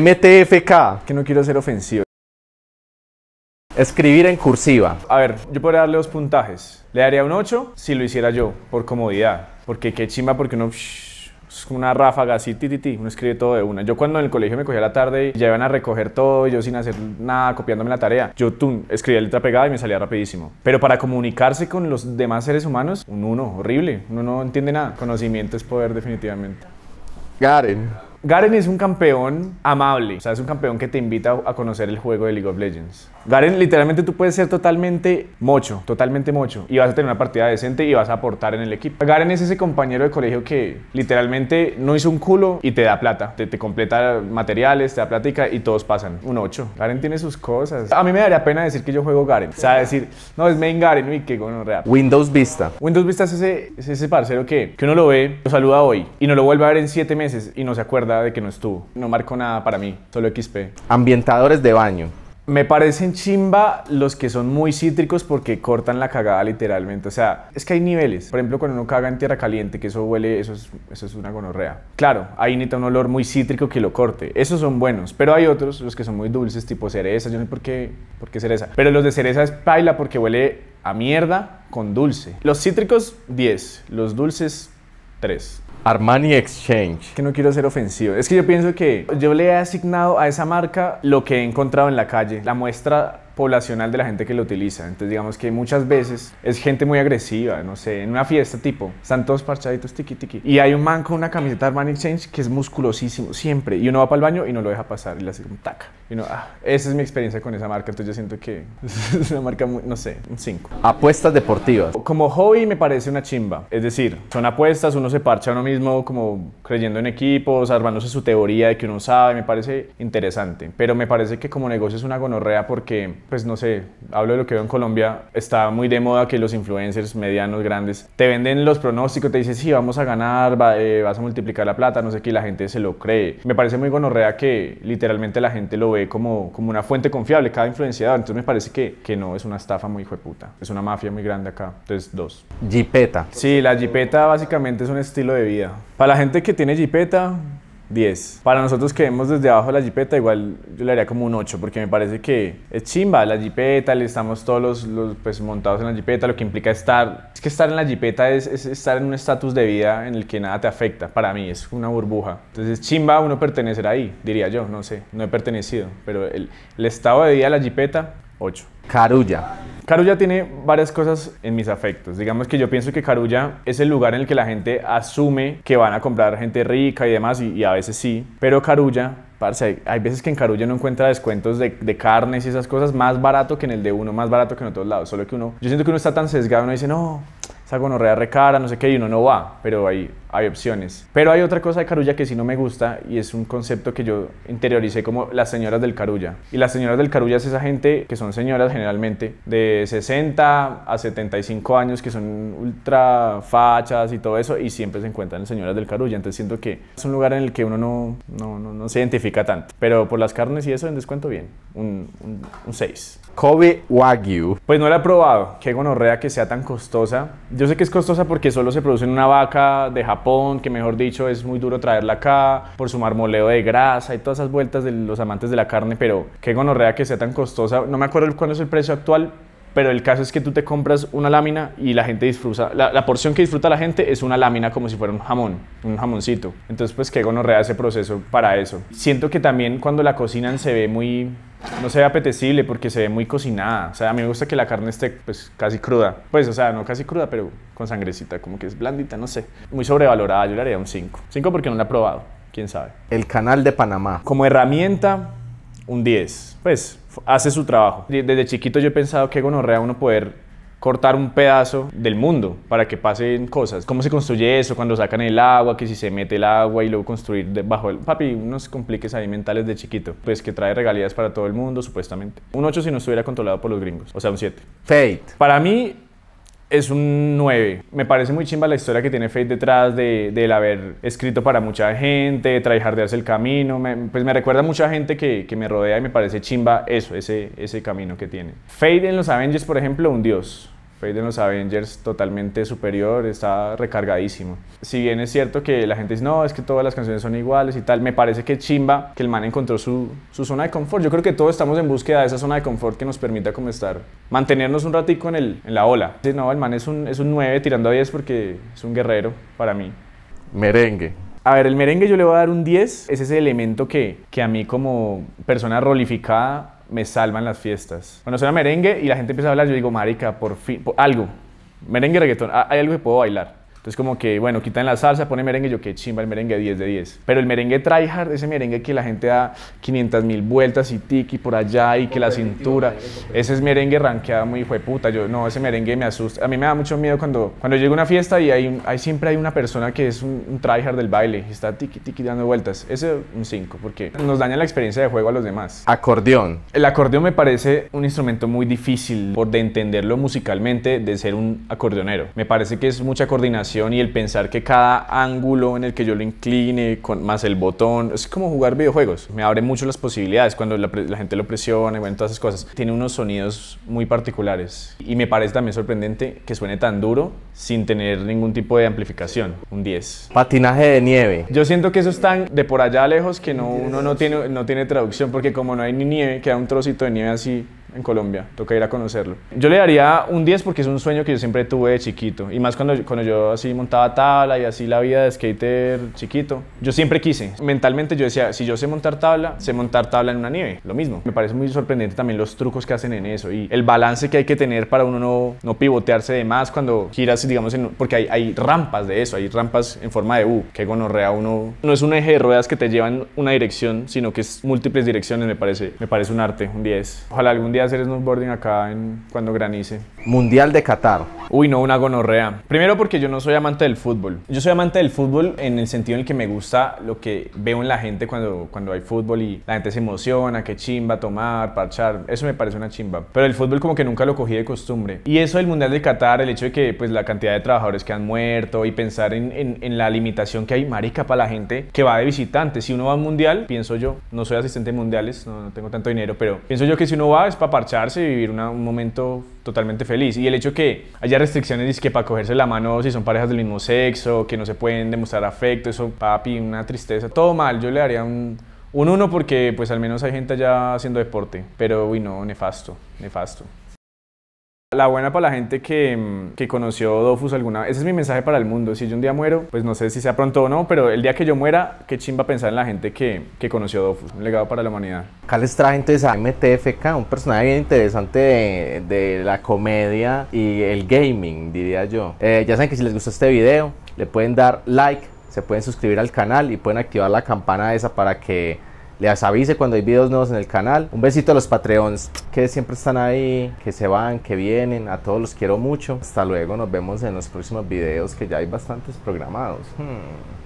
MTFK, que no quiero ser ofensivo. Escribir en cursiva. A ver, yo podría darle dos puntajes. Le daría un 8 si lo hiciera yo, por comodidad. Porque qué chimba, porque uno... es una ráfaga así, ti, ti, ti, uno escribe todo de una. Yo cuando en el colegio me cogía la tarde y ya iban a recoger todo, yo sin hacer nada, copiándome la tarea, yo tum, escribía letra pegada y me salía rapidísimo. Pero para comunicarse con los demás seres humanos, un 1, horrible, uno no entiende nada. Conocimiento es poder definitivamente. Garen. Garen es un campeón amable, o sea, es un campeón que te invita a conocer el juego de League of Legends. Garen, literalmente tú puedes ser totalmente mocho, totalmente mocho, y vas a tener una partida decente y vas a aportar en el equipo. Garen es ese compañero de colegio que literalmente no hizo un culo y te da plata, te, te completa materiales, te da plática y todos pasan. Un 8. Garen tiene sus cosas. A mí me daría pena decir que yo juego Garen, o sea, decir, no, es main Garen, uy, qué real Windows Vista. Windows Vista es ese, ese parcero que, que uno lo ve, lo saluda hoy y no lo vuelve a ver en 7 meses y no se acuerda de que no estuvo. No marcó nada para mí, solo XP. Ambientadores de baño. Me parecen chimba los que son muy cítricos porque cortan la cagada literalmente. O sea, es que hay niveles. Por ejemplo, cuando uno caga en tierra caliente, que eso huele, eso es, eso es una gonorrea. Claro, ahí necesita un olor muy cítrico que lo corte. Esos son buenos. Pero hay otros, los que son muy dulces, tipo cereza. Yo no sé por qué, por qué cereza. Pero los de cereza es paila porque huele a mierda con dulce. Los cítricos, 10. Los dulces, 3. Armani Exchange. Que no quiero ser ofensivo. Es que yo pienso que yo le he asignado a esa marca lo que he encontrado en la calle. La muestra poblacional de la gente que lo utiliza. Entonces digamos que muchas veces es gente muy agresiva, no sé, en una fiesta tipo, están todos parchaditos tiki tiki. Y hay un man con una camiseta Armani Exchange que es musculosísimo siempre. Y uno va para el baño y no lo deja pasar y le hace un taca. Y uno, ah, esa es mi experiencia con esa marca. Entonces yo siento que es una marca, muy, no sé, un 5. Apuestas deportivas. Como hobby me parece una chimba. Es decir, son apuestas, uno se parcha a uno mismo como creyendo en equipos, armándose su teoría de que uno sabe, me parece interesante. Pero me parece que como negocio es una gonorrea porque pues no sé, hablo de lo que veo en Colombia, está muy de moda que los influencers medianos, grandes, te venden los pronósticos, te dicen, sí, vamos a ganar, eh, vas a multiplicar la plata, no sé qué, la gente se lo cree. Me parece muy gonorrea que literalmente la gente lo ve como, como una fuente confiable, cada influenciador. Entonces me parece que, que no, es una estafa muy puta. Es una mafia muy grande acá. Entonces, dos. Jipeta. Sí, la jipeta básicamente es un estilo de vida. Para la gente que tiene jipeta, 10. Para nosotros que vemos desde abajo la jipeta, igual yo le haría como un 8, porque me parece que es chimba la jipeta, le estamos todos los, pues, montados en la jipeta, lo que implica estar. Es que estar en la jipeta es, estar en un estatus de vida en el que nada te afecta. Para mí es una burbuja. Entonces, chimba uno pertenecer ahí, diría yo, no sé, no he pertenecido, pero el, el estado de vida de la jipeta 8. Carulla. Carulla tiene varias cosas en mis afectos. Digamos que yo pienso que Carulla es el lugar en el que la gente asume que van a comprar gente rica y demás, y, a veces sí. Pero Carulla, parce, hay, veces que en Carulla no encuentra descuentos de, carnes y esas cosas más barato que en el de uno, más barato que en otros lados. Solo que uno, yo siento que uno está tan sesgado, uno dice, no, esa gonorrea recara, no sé qué, y uno no va. Pero ahí hay opciones. Pero hay otra cosa de Carulla que sí no me gusta y es un concepto que yo interioricé como las señoras del Carulla. Y las señoras del Carulla es esa gente que son señoras generalmente de 60 a 75 años que son ultra fachas y todo eso y siempre se encuentran en señoras del Carulla. Entonces siento que es un lugar en el que uno no, no, no, se identifica tanto. Pero por las carnes y eso en descuento bien, un 6. Kobe Wagyu. Pues no lo he probado. Qué gonorrea que sea tan costosa. Yo sé que es costosa porque solo se produce en una vaca de Japón que mejor dicho es muy duro traerla acá, por su marmoleo de grasa y todas esas vueltas de los amantes de la carne, pero qué gonorrea que sea tan costosa. No me acuerdo cuál es el precio actual, pero el caso es que tú te compras una lámina y la gente disfruta, la, la, porción que disfruta la gente es una lámina como si fuera un jamón, un jamoncito. Entonces, pues qué gonorrea ese proceso para eso. Siento que también cuando la cocinan se ve muy no se ve apetecible porque se ve muy cocinada. O sea, a mí me gusta que la carne esté pues casi cruda. Pues, o sea, no casi cruda, pero con sangrecita, como que es blandita, no sé. Muy sobrevalorada, yo le haría un 5. 5 porque no la he probado, quién sabe. El canal de Panamá. Como herramienta, un 10. Pues hace su trabajo. Desde chiquito yo he pensado que gonorrea uno poder cortar un pedazo del mundo para que pasen cosas. ¿Cómo se construye eso? Cuando sacan el agua, que si se mete el agua y luego construir debajo del... Papi, unos compliques ahí de chiquito, pues que trae regalías para todo el mundo, supuestamente. Un 8 si no estuviera controlado por los gringos, o sea, un 7. Fate. Para mí, es un 9. Me parece muy chimba la historia que tiene Fate detrás de, del haber escrito para mucha gente, de tryhardearse el camino. pues me recuerda a mucha gente que, me rodea y me parece chimba eso, ese, ese camino que tiene. Fate en los Avengers, por ejemplo, un dios. Fade en los Avengers totalmente superior, está recargadísimo. Si bien es cierto que la gente dice, no, es que todas las canciones son iguales y tal, me parece que chimba que el man encontró su, su zona de confort. Yo creo que todos estamos en búsqueda de esa zona de confort que nos permita como estar, mantenernos un ratico en, el, en la ola. no, el man es un, es un 9 tirando a 10 porque es un guerrero para mí. Merengue. A ver, el merengue yo le voy a dar un 10. Es ese elemento que, que a mí como persona rolificada me salvan las fiestas. Cuando suena merengue y la gente empieza a hablar, yo digo, marica, por fin, algo. Merengue, reggaetón, hay algo que puedo bailar. Entonces como que, bueno, quitan la salsa, ponen merengue, yo que chimba el merengue 10 de 10. Pero el merengue tryhard, ese merengue que la gente da 500 mil vueltas y tiki por allá y que la cintura, ese es merengue ranqueado muy hijo puta. Yo, no, ese merengue me asusta. A mí me da mucho miedo cuando, cuando llego a una fiesta y hay, hay siempre hay una persona que es un, tryhard del baile y está tiki tiki dando vueltas. Ese un 5, porque nos daña la experiencia de juego a los demás. Acordeón. El acordeón me parece un instrumento muy difícil por de entenderlo musicalmente de ser un acordeonero. Me parece que es mucha coordinación y el pensar que cada ángulo en el que yo lo incline, con, más el botón, es como jugar videojuegos. Me abre mucho las posibilidades cuando la, gente lo presiona y bueno, todas esas cosas. Tiene unos sonidos muy particulares y me parece también sorprendente que suene tan duro sin tener ningún tipo de amplificación. Un 10. Patinaje de nieve. Yo siento que eso es tan de por allá lejos que no, uno no tiene, no tiene traducción porque como no hay ni nieve, queda un trocito de nieve así en Colombia, toca ir a conocerlo. Yo le daría un 10 porque es un sueño que yo siempre tuve de chiquito, y más cuando, cuando yo así montaba tabla y así la vida de skater chiquito, yo siempre quise. Mentalmente yo decía, si yo sé montar tabla, sé montar tabla en una nieve, lo mismo. Me parece muy sorprendente también los trucos que hacen en eso y el balance que hay que tener para uno no, no pivotearse de más cuando giras, digamos, porque hay, hay rampas de eso, hay rampas en forma de U, que gonorrea uno. No es un eje de ruedas que te llevan una dirección, sino que es múltiples direcciones, me parece, me parece un arte, un 10. Ojalá algún día hacer snowboarding acá en, cuando granice. Mundial de Qatar. Uy, no, una gonorrea. Primero porque yo no soy amante del fútbol. Yo soy amante del fútbol en el sentido en el que me gusta lo que veo en la gente cuando, cuando hay fútbol y la gente se emociona, que chimba, tomar, parchar. Eso me parece una chimba. Pero el fútbol como que nunca lo cogí de costumbre. Y eso del Mundial de Qatar, el hecho de que pues la cantidad de trabajadores que han muerto y pensar en, en, la limitación que hay, marica, para la gente que va de visitante. Si uno va a mundial, pienso yo, no soy asistente de mundiales, no tengo tanto dinero, pero pienso yo que si uno va es para parcharse y vivir un momento totalmente feliz. Y el hecho que haya restricciones es que para cogerse la mano si son parejas del mismo sexo, que no se pueden demostrar afecto, eso, papi, una tristeza, todo mal. Yo le daría un, un uno porque pues al menos hay gente allá haciendo deporte, pero uy no, nefasto, nefasto. La buena para la gente que, mm, que conoció Dofus alguna vez. Ese es mi mensaje para el mundo. Si yo un día muero, pues no sé si sea pronto o no, pero el día que yo muera, qué chimba pensar en la gente que, que conoció Dofus. Un legado para la humanidad. Acá les traje entonces a MTFK, un personaje bien interesante de, la comedia y el gaming, diría yo. Eh, ya saben que si les gusta este video, le pueden dar like, se pueden suscribir al canal y pueden activar la campana esa para que les avise cuando hay videos nuevos en el canal. Un besito a los Patreons que siempre están ahí, que se van, que vienen. A todos los quiero mucho. Hasta luego, nos vemos en los próximos videos que ya hay bastantes programados. Hmm.